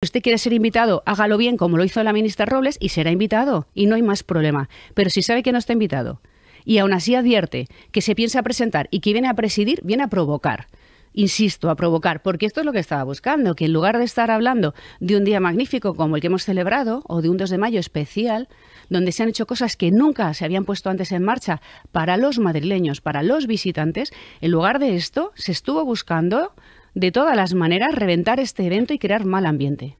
Si usted quiere ser invitado, hágalo bien como lo hizo la ministra Robles y será invitado y no hay más problema. Pero si sabe que no está invitado y aún así advierte que se piensa presentar y que viene a presidir, viene a provocar. Insisto, a provocar, porque esto es lo que estaba buscando, que en lugar de estar hablando de un día magnífico como el que hemos celebrado, o de un 2 de mayo especial, donde se han hecho cosas que nunca se habían puesto antes en marcha para los madrileños, para los visitantes, en lugar de esto se estuvo buscando de todas las maneras reventar este evento y crear mal ambiente.